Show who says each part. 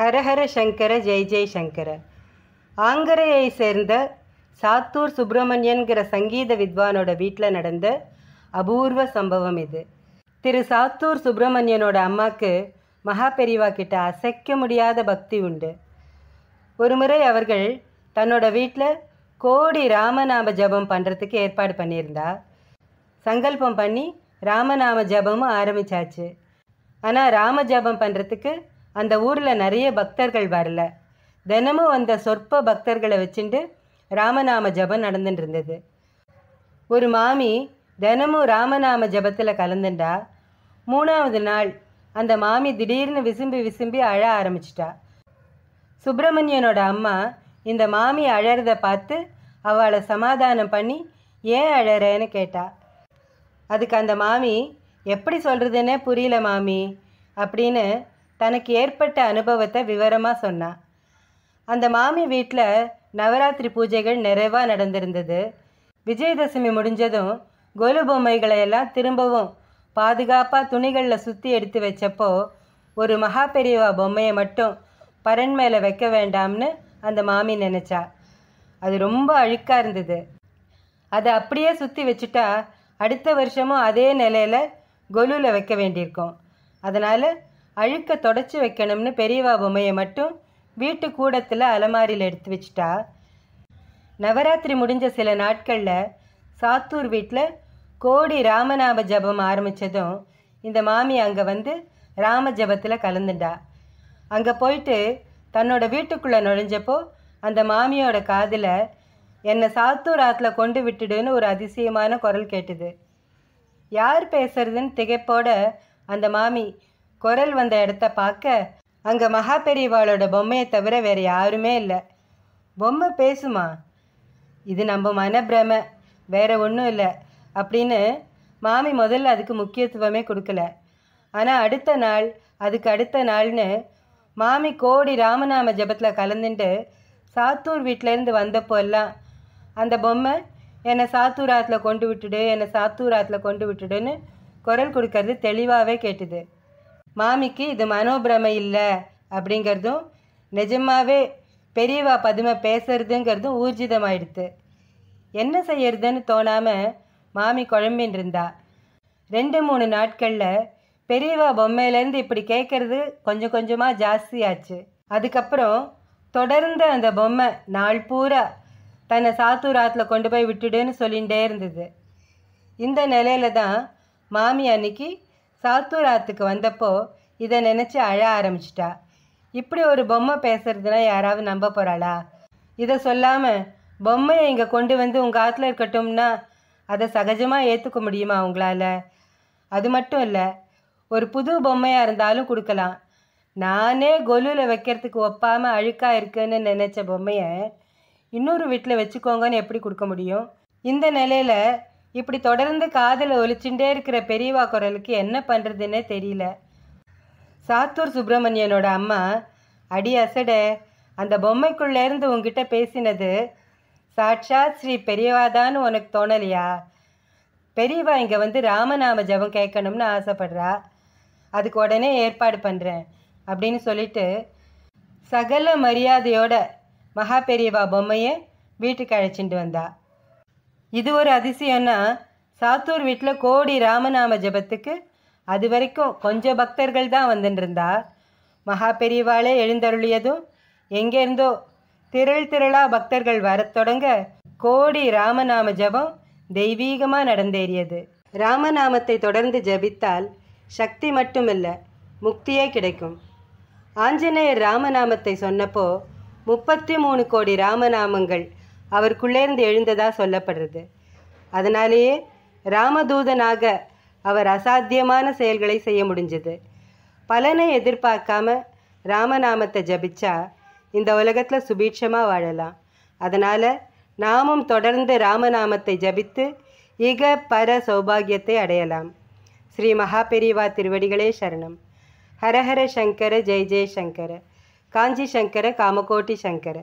Speaker 1: ஹரஹர சங்கர ஜெய் ஜெய் சங்கர ஆங்கரையை சேர்ந்த சாத்தூர் சுப்பிரமணியன்கிற சங்கீத வித்வானோட வீட்டில் நடந்த அபூர்வ சம்பவம் இது திரு சாத்தூர் சுப்பிரமணியனோட அம்மாக்கு மகா பெரிவா கிட்ட அசைக்க முடியாத பக்தி உண்டு ஒரு முறை அவர்கள் தன்னோட வீட்டில் கோடி ராமநாம ஜபம் பண்ணுறதுக்கு ஏற்பாடு பண்ணியிருந்தா சங்கல்பம் பண்ணி ராமநாம ஜபமும் ஆரம்பித்தாச்சு ஆனால் ராம ஜபம் பண்ணுறதுக்கு அந்த ஊரில் நிறைய பக்தர்கள் வரல தினமும் வந்த சொற்ப பக்தர்களை வச்சுட்டு ராமநாம ஜபம் நடந்துட்டு இருந்தது ஒரு மாமி தினமும் ராமநாம ஜபத்தில் கலந்துண்டா மூணாவது நாள் அந்த மாமி திடீர்னு விசும்பி விசும்பி அழ ஆரம்பிச்சிட்டா சுப்பிரமணியனோட அம்மா இந்த மாமி அழறத பார்த்து அவளை சமாதானம் பண்ணி ஏன் அழறேன்னு கேட்டா அதுக்கு அந்த மாமி எப்படி சொல்கிறதுன்னே புரியல மாமி அப்படின்னு தனக்கு ஏற்பட்ட அனுபவத்தை விவரமாக சொன்னான் அந்த மாமி வீட்டில் நவராத்திரி பூஜைகள் நிறைவாக நடந்திருந்தது விஜயதசமி முடிஞ்சதும் கோலு பொம்மைகளை எல்லாம் திரும்பவும் பாதுகாப்பாக துணிகளில் சுற்றி எடுத்து வச்சப்போ ஒரு மகா பெரியவா பொம்மையை மட்டும் பரன் மேலே வைக்க வேண்டாம்னு அந்த மாமி நினச்சா அது ரொம்ப அழுக்காக இருந்தது அதை அப்படியே சுற்றி வச்சுட்டா அடுத்த வருஷமும் அதே நிலையில் கொலுவில் வைக்க வேண்டியிருக்கோம் அதனால் அழுக்க தொடச்சி வைக்கணும்னு பெரியவா பொம்மையை மட்டும் வீட்டு கூடத்தில் அலமாரியில் எடுத்து வச்சிட்டா நவராத்திரி முடிஞ்ச சில நாட்களில் சாத்தூர் வீட்டில் கோடி ராமநாப ஜபம் ஆரம்பித்ததும் இந்த மாமி அங்கே வந்து ராம ஜபத்தில் கலந்துட்டா அங்கே போயிட்டு தன்னோட வீட்டுக்குள்ளே நுழைஞ்சப்போ அந்த மாமியோட காதில் என்னை சாத்தூர் ஆற்றுல கொண்டு விட்டுடுன்னு ஒரு அதிசயமான குரல் கேட்டுது யார் பேசுறதுன்னு திகைப்போட அந்த மாமி குரல் வந்த இடத்த பார்க்க அங்கே மகா பெரியவாளோட பொம்மையை தவிர வேறு யாருமே இல்லை பொம்மை பேசுமா இது நம்ம மனப்பிரம வேற ஒன்றும் இல்லை அப்படின்னு மாமி முதல்ல அதுக்கு முக்கியத்துவமே கொடுக்கல ஆனால் அடுத்த நாள் அதுக்கு அடுத்த நாள்னு மாமி கோடி ராமநாம ஜபத்தில் கலந்துட்டு சாத்தூர் வீட்டிலேருந்து வந்தப்போ எல்லாம் அந்த பொம்மை என்னை சாத்தூர் கொண்டு விட்டுடு என்னை சாத்தூர் கொண்டு விட்டுடுன்னு குரல் கொடுக்கறது தெளிவாகவே கேட்டுது மாமிக்கு இது மனோபிரமை இல்லை அப்படிங்கிறதும் நிஜமாகவே பெரியவா பதுமை பேசுறதுங்கிறதும் ஊர்ஜிதமாயிடுத்து என்ன செய்யறதுன்னு தோணாமல் மாமி குழம்பின் இருந்தா ரெண்டு மூணு நாட்களில் பெரியவா பொம்மையிலேருந்து இப்படி கேட்குறது கொஞ்சம் கொஞ்சமாக ஜாஸ்தியாச்சு அதுக்கப்புறம் தொடர்ந்து அந்த பொம்மை நாள் பூரா தன்னை சாத்தூர் ஆற்றுல கொண்டு போய் விட்டுடுன்னு சொல்லிகிட்டே இருந்தது இந்த நிலையில தான் மாமி அன்னைக்கு சாத்தூராத்துக்கு வந்தப்போ இதை நினச்சி அழ ஆரம்பிச்சிட்டா இப்படி ஒரு பொம்மை பேசுறதுலாம் யாராவது நம்ப போகிறாளா இதை சொல்லாமல் பொம்மையை இங்கே கொண்டு வந்து உங்கள் ஆற்றுல இருக்கட்டும்னா அதை சகஜமாக ஏற்றுக்க முடியுமா உங்களால் அது மட்டும் இல்லை ஒரு புது பொம்மையாக இருந்தாலும் கொடுக்கலாம் நானே கொலுவில் வைக்கிறதுக்கு ஒப்பாமல் அழுக்காக இருக்குன்னு நினச்ச பொம்மையை இன்னொரு வீட்டில் வச்சுக்கோங்கன்னு எப்படி கொடுக்க முடியும் இந்த நிலையில் இப்படி தொடர்ந்து காதில் ஒலிச்சுட்டே இருக்கிற பெரியவா குரலுக்கு என்ன பண்ணுறதுன்னே தெரியல சாத்தூர் சுப்பிரமணியனோட அம்மா அடி அசட அந்த பொம்மைக்குள்ளேருந்து உங்ககிட்ட பேசினது சாட்சாத் ஸ்ரீ பெரியவாதான்னு உனக்கு தோணலையா பெரியவா இங்கே வந்து ராமநாம ஜபம் கேட்கணும்னு ஆசைப்படுறா அதுக்கு உடனே ஏற்பாடு பண்ணுறேன் அப்படின்னு சொல்லிட்டு சகல மரியாதையோட மகா பெரியவா பொம்மையை வீட்டுக்கு அழைச்சிட்டு வந்தா இது ஒரு அதிசயம்னா சாத்தூர் வீட்டில் கோடி ராமநாம ஜபத்துக்கு அது வரைக்கும் கொஞ்சம் பக்தர்கள் தான் வந்துட்டுருந்தா மகா பெரியவாளே எழுந்தருளியதும் எங்கேருந்தோ திரள் திரளாக பக்தர்கள் வரத் தொடங்க கோடி ராமநாம ஜபம் தெய்வீகமாக நடந்தேறியது ராமநாமத்தை தொடர்ந்து ஜபித்தால் சக்தி மட்டுமில்லை முக்தியே கிடைக்கும் ஆஞ்சநேயர் ராமநாமத்தை சொன்னப்போ முப்பத்தி மூணு கோடி ராமநாமங்கள் அவருக்குள்ளே இருந்து எழுந்ததாக சொல்லப்படுறது அதனாலேயே ராமதூதனாக அவர் அசாத்தியமான செயல்களை செய்ய முடிஞ்சது பலனை எதிர்பார்க்காம ராமநாமத்தை ஜபிச்சா இந்த உலகத்தில் சுபீட்சமாக வாழலாம் அதனால் நாமும் தொடர்ந்து ராமநாமத்தை ஜபித்து இக பர சௌபாகியத்தை அடையலாம் ஸ்ரீ மகாபெரிவா திருவடிகளே சரணம் ஹரஹர சங்கர ஜெய் ஜெய் சங்கர காஞ்சி சங்கர காமகோட்டி சங்கர